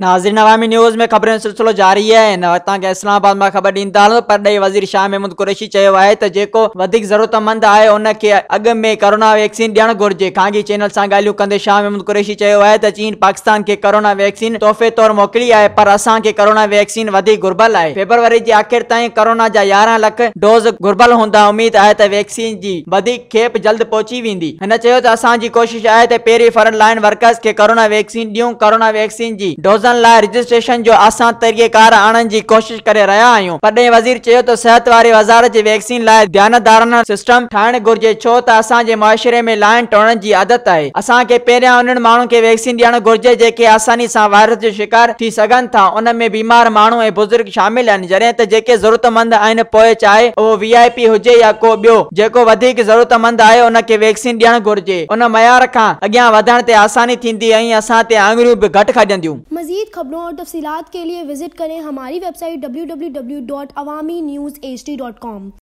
नाजिर अवामी news में ख़बरें सिलसिलो जारी है तव्हांखे इस्लामाबाद में ख़बर ॾींदा परॾेही वज़ीर शाह महमूद कुरैशी है आहे त ज़रूरतमंद आहे उनखे अॻु में कोरोना वैक्सीन ॾियणु घुरिजे खानगी चैनल से ॻाल्हियूं कंदे शाह महमूद कुरैशी है आहे चीन पाकिस्तान के कोरोना वैक्सीन तोहफ़े तौर मोकिली है पर असांखे कोरोना वैक्सीन वधीक घुर्बल आहे फेबरवरी जे आख़िर ताईं कोरोना जा यारहं लख डोज़ घुर्बल हूंदा उम्मीद है वैक्सीन की वधीक खेप जल्द पहुची वी हिन चयो त असांजी कोशिशि आहे त वर्कर्स खे कोरोना वैक्सीन ॾियूं कोरोना वैक्सीन जी डोज़ रजिस्ट्रेशन जो आसान तरीक़ेकार आणण जी कोशिश करे रहिया आहियूं चयो त सिहत वारे बाज़ार जे वैक्सीन लाइ सिस्टम ठाहिणु घुरिजे छो त असांजे मुआशिरे में लाइन टोड़नि जी आदत आहे असांखे पहिरियां उन्हनि माण्हुनि खे वैक्सीन ॾियणु घुरिजे जेके आसानी सां वायरस जो शिकार थी सघनि था उन में बीमार माण्हू ऐं बुज़ुर्ग शामिल आहिनि जॾहिं त जेके ज़रूरतमंद आहिनि पोइ चाहे उहो वी आई पी हुजे या को ॿियो जेको वधीक ज़रूरतमंद आहे उनखे वैक्सीन ॾियणु घुरिजे उन मयार खां अॻियां वधण ते आसानी थींदी ऐं असां ते आङुरियूं बि घटि खजंदियूं मजीद खबरों और तफसीत के लिए विजिट करें हमारी website W W W dot Awami news H D dot com